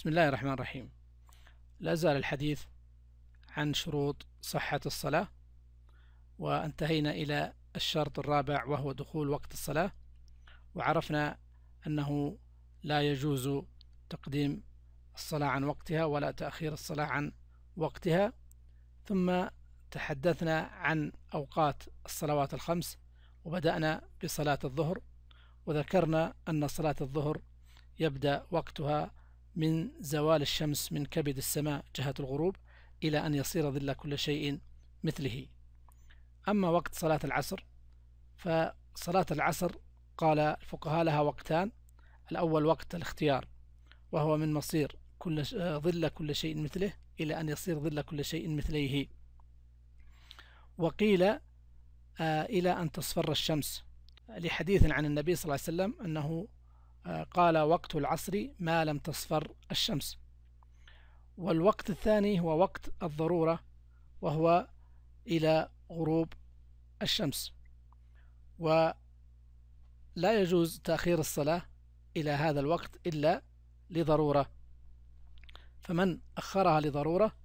بسم الله الرحمن الرحيم لا زال الحديث عن شروط صحة الصلاة وانتهينا إلى الشرط الرابع وهو دخول وقت الصلاة وعرفنا أنه لا يجوز تقديم الصلاة عن وقتها ولا تأخير الصلاة عن وقتها ثم تحدثنا عن أوقات الصلوات الخمس وبدأنا بصلاة الظهر وذكرنا أن صلاة الظهر يبدأ وقتها من زوال الشمس من كبد السماء جهة الغروب إلى أن يصير ظل كل شيء مثله أما وقت صلاة العصر فصلاة العصر قال الفقهاء لها وقتان الأول وقت الاختيار وهو من مصير كل ظل كل شيء مثله إلى أن يصير ظل كل شيء مثليه وقيل آه، إلى أن تصفر الشمس لحديث عن النبي صلى الله عليه وسلم أنه آه، قال وقت العصر ما لم تصفر الشمس والوقت الثاني هو وقت الضرورة وهو إلى غروب الشمس ولا يجوز تأخير الصلاة إلى هذا الوقت إلا لضرورة فمن أخرها لضرورة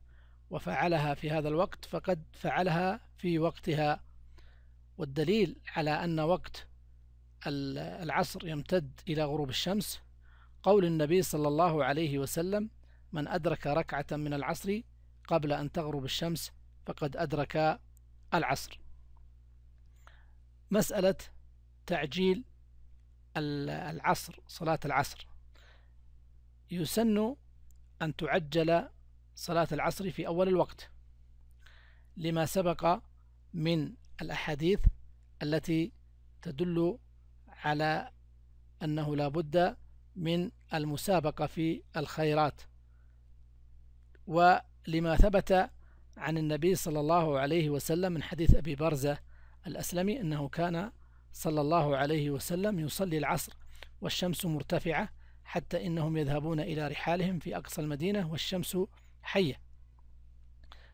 وفعلها في هذا الوقت فقد فعلها في وقتها والدليل على أن وقت العصر يمتد إلى غروب الشمس قول النبي صلى الله عليه وسلم من أدرك ركعة من العصر قبل أن تغرب الشمس فقد أدرك العصر مسألة تعجيل العصر صلاة العصر يسن أن تعجل صلاة العصر في أول الوقت لما سبق من الأحاديث التي تدل على أنه لا بد من المسابقة في الخيرات ولما ثبت عن النبي صلى الله عليه وسلم من حديث أبي برزة الأسلمي أنه كان صلى الله عليه وسلم يصلي العصر والشمس مرتفعة حتى إنهم يذهبون إلى رحالهم في أقصى المدينة والشمس حية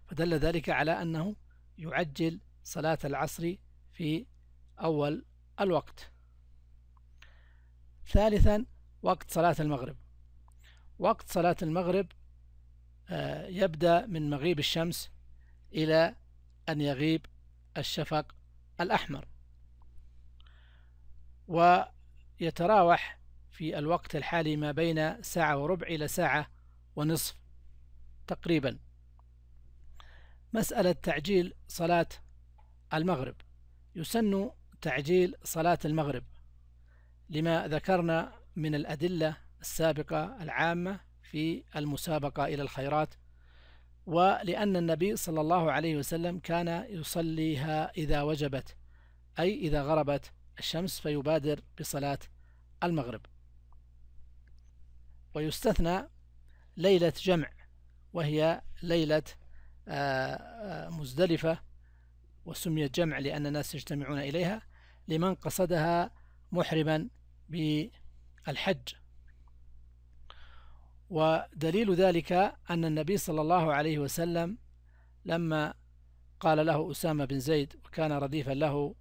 فدل ذلك على أنه يعجل صلاة العصر في أول الوقت ثالثا وقت صلاة المغرب وقت صلاة المغرب آه، يبدأ من مغيب الشمس إلى أن يغيب الشفق الأحمر ويتراوح في الوقت الحالي ما بين ساعة وربع إلى ساعة ونصف تقريبا مسألة تعجيل صلاة المغرب يسن تعجيل صلاة المغرب لما ذكرنا من الأدلة السابقة العامة في المسابقة إلى الخيرات ولأن النبي صلى الله عليه وسلم كان يصليها إذا وجبت أي إذا غربت الشمس فيبادر بصلاة المغرب ويستثنى ليلة جمع وهي ليلة آه، آه، مزدلفة وسميت جمع لأن الناس يجتمعون إليها لمن قصدها محرما بالحج ودليل ذلك أن النبي صلى الله عليه وسلم لما قال له أسامة بن زيد وكان رديفا له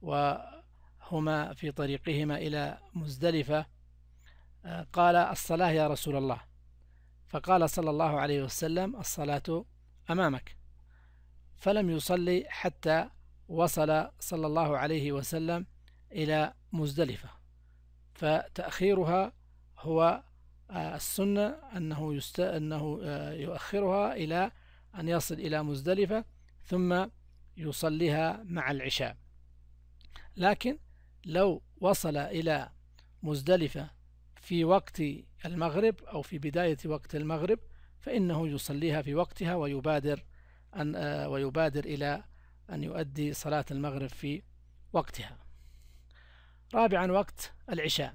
وهما في طريقهما إلى مزدلفة قال الصلاة يا رسول الله فقال صلى الله عليه وسلم الصلاة أمامك فلم يصلي حتى وصل صلى الله عليه وسلم إلى مزدلفة فتأخيرها هو آه، السنة أنه, يست... أنه آه، يؤخرها إلى أن يصل إلى مزدلفة ثم يصليها مع العشاء لكن لو وصل إلى مزدلفة في وقت المغرب أو في بداية وقت المغرب فإنه يصليها في وقتها ويبادر أن آه، ويبادر إلى أن يؤدي صلاة المغرب في وقتها رابعا وقت العشاء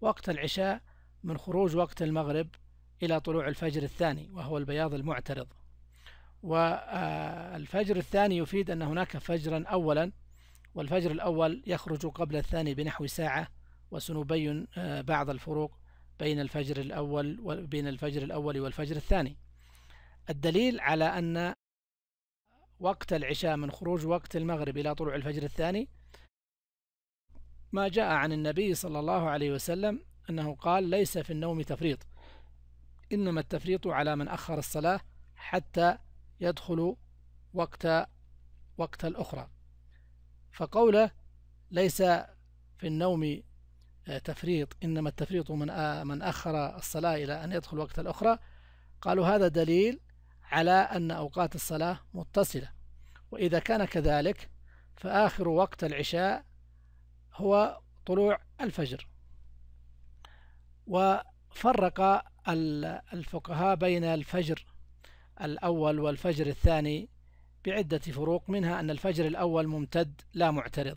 وقت العشاء من خروج وقت المغرب إلى طلوع الفجر الثاني وهو البياض المعترض والفجر الثاني يفيد أن هناك فجرا أولا والفجر الأول يخرج قبل الثاني بنحو ساعة وسنبين آه، بعض الفروق بين الفجر الأول وبين الفجر الأول والفجر الثاني الدليل على أن وقت العشاء من خروج وقت المغرب إلى طلوع الفجر الثاني ما جاء عن النبي صلى الله عليه وسلم أنه قال ليس في النوم تفريط إنما التفريط على من أخر الصلاة حتى يدخل وقت وقت الأخرى فقوله ليس في النوم آه، تفريط إنما التفريط من آه، من أخر الصلاة إلى أن يدخل وقت الأخرى قالوا هذا دليل على أن أوقات الصلاة متصلة وإذا كان كذلك فآخر وقت العشاء هو طلوع الفجر وفرق الفقهاء بين الفجر الأول والفجر الثاني بعدة فروق منها أن الفجر الأول ممتد لا معترض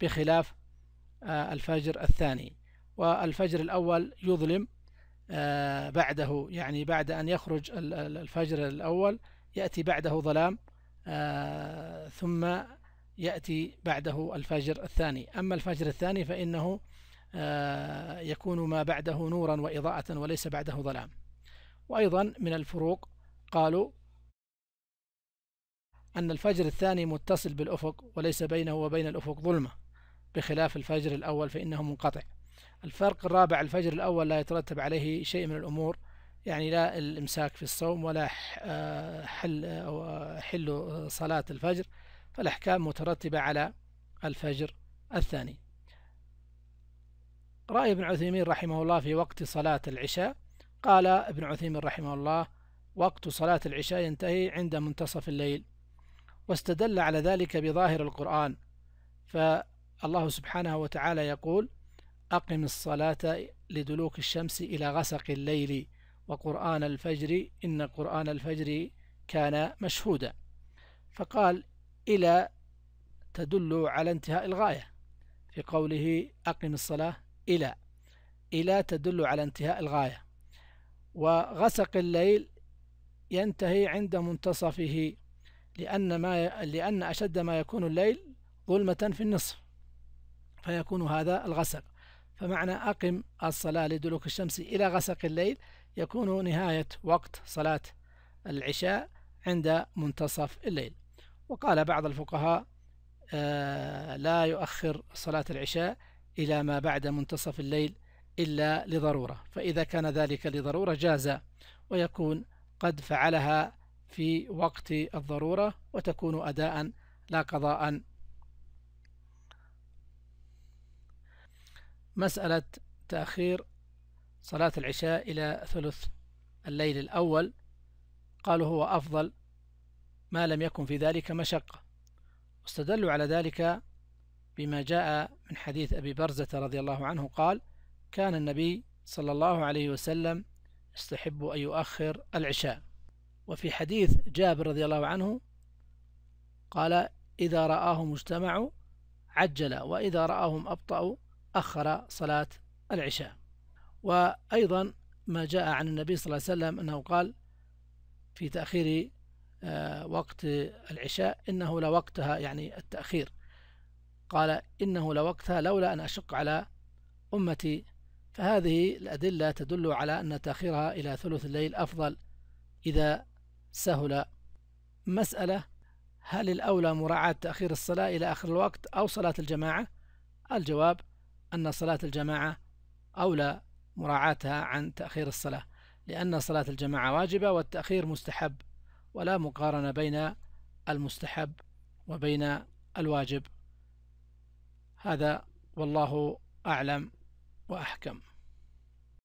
بخلاف آه، الفجر الثاني والفجر الأول يظلم آه، بعده يعني بعد أن يخرج الفجر الأول يأتي بعده ظلام آه، ثم يأتي بعده الفجر الثاني أما الفجر الثاني فإنه آه، يكون ما بعده نورا وإضاءة وليس بعده ظلام وأيضا من الفروق قالوا أن الفجر الثاني متصل بالأفق وليس بينه وبين الأفق ظلمة بخلاف الفجر الأول فإنه منقطع الفرق الرابع الفجر الأول لا يترتب عليه شيء من الأمور يعني لا الإمساك في الصوم ولا آه، حل, أو آه، حل صلاة الفجر فالأحكام مترتبة على الفجر الثاني رأي ابن عثيمين رحمه الله في وقت صلاة العشاء قال ابن عثيمين رحمه الله وقت صلاة العشاء ينتهي عند منتصف الليل واستدل على ذلك بظاهر القرآن فالله سبحانه وتعالى يقول أقم الصلاة لدلوك الشمس إلى غسق الليل وقرآن الفجر إن قرآن الفجر كان مشهودا فقال إلى تدل على انتهاء الغاية في قوله أقم الصلاة إلى إلى تدل على انتهاء الغاية وغسق الليل ينتهي عند منتصفه لأن, ما ي... لأن أشد ما يكون الليل ظلمة في النصف فيكون هذا الغسق فمعنى أقم الصلاة لدلوك الشمس إلى غسق الليل يكون نهاية وقت صلاة العشاء عند منتصف الليل وقال بعض الفقهاء آه، لا يؤخر صلاة العشاء إلى ما بعد منتصف الليل إلا لضرورة فإذا كان ذلك لضرورة جاز ويكون قد فعلها في وقت الضرورة وتكون أداء لا قضاء مسألة تأخير صلاة العشاء إلى ثلث الليل الأول قالوا هو أفضل ما لم يكن في ذلك مشقة واستدلوا على ذلك بما جاء من حديث أبي برزة رضي الله عنه قال كان النبي صلى الله عليه وسلم يستحب أن يؤخر العشاء وفي حديث جابر رضي الله عنه قال إذا رآهم اجتمعوا عجل وإذا رآهم أبطأوا أخر صلاة العشاء وأيضا ما جاء عن النبي صلى الله عليه وسلم أنه قال في تأخير آه، وقت العشاء إنه لوقتها يعني التأخير قال إنه لوقتها لولا أن أشق على أمتي فهذه الأدلة تدل على أن تأخيرها إلى ثلث الليل أفضل إذا سهل مسألة هل الأولى مراعاة تأخير الصلاة إلى آخر الوقت أو صلاة الجماعة؟ الجواب أن صلاة الجماعة أولى مراعاتها عن تأخير الصلاة لأن صلاة الجماعة واجبة والتأخير مستحب ولا مقارنة بين المستحب وبين الواجب هذا والله أعلم وأحكم